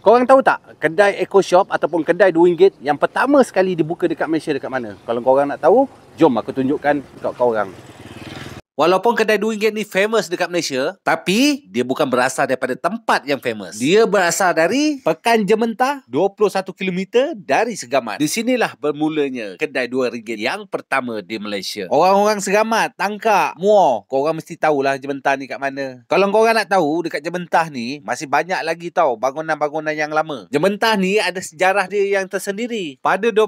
Korang tahu tak kedai Eco Shop ataupun kedai RM2 yang pertama sekali dibuka dekat Malaysia dekat mana? Kalau korang nak tahu, jom aku tunjukkan dekat korang. Walaupun kedai RM2 ni famous dekat Malaysia, tapi dia bukan berasal daripada tempat yang famous. Dia berasal dari Pekan Jementah, 21km dari Segamat. Di sinilah bermulanya kedai RM2 yang pertama di Malaysia. Orang-orang Segamat, Tangkak, Muar, korang mesti tahulah Jementah ni kat mana. Kalau korang nak tahu, dekat Jementah ni masih banyak lagi tau bangunan-bangunan yang lama. Jementah ni ada sejarah dia yang tersendiri. Pada 25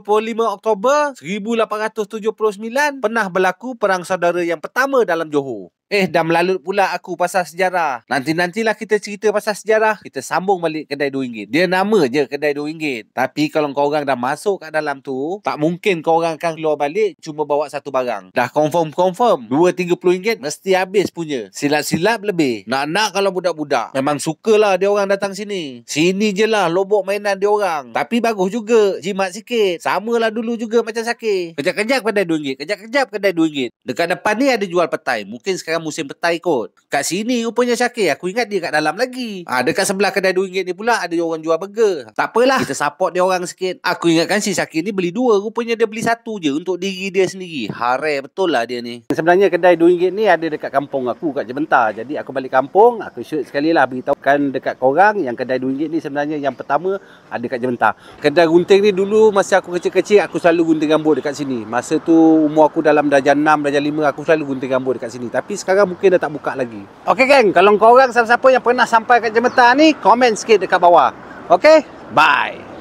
Oktober 1879, pernah berlaku Perang Saudara yang pertama dalam ันยูฮู Eh, dah melalut pula aku pasal sejarah. Nanti-nantilah kita cerita pasal sejarah. Kita sambung balik kedai RM2. Dia nama je kedai RM2. Tapi kalau kau orang dah masuk kat dalam tu, tak mungkin kau orang akan keluar balik cuma bawa satu barang. Dah confirm-confirm. RM2-30 mesti habis punya. Silap-silap lebih. Nak-nak kalau budak-budak. Memang sukalah dia orang datang sini. Sini je lah lobok mainan dia orang. Tapi bagus juga. Jimat sikit. Sama lah dulu juga macam sakit. Kejap-kejap kedai RM2. Kejap-kejap kedai RM2. Dekat depan ni ada jual petai. Mungkin sekarang dalam musim petai kot. Kat sini rupanya Syakir. Aku ingat dia kat dalam lagi. Ha, dekat sebelah kedai RM2 ni pula ada orang jual burger. Tak apalah. Kita support dia orang sikit. Aku ingatkan si Syakir ni beli dua. Rupanya dia beli satu je untuk diri dia sendiri. Hare betul lah dia ni. Sebenarnya kedai RM2 ni ada dekat kampung aku kat Jementar. Jadi aku balik kampung. Aku shoot sekali lah. beritahu kan dekat korang yang kedai RM2 ni sebenarnya yang pertama ada kat Jementar. Kedai gunting ni dulu masa aku kecil-kecil aku selalu gunting rambut dekat sini. Masa tu umur aku dalam darjah 6, darjah 5 aku selalu gunting rambut dekat sini. Tapi sekarang sekarang mungkin dah tak buka lagi. Okey geng, kalau korang siapa-siapa yang pernah sampai ke Jemetan ni, komen sikit dekat bawah. Okey? Bye.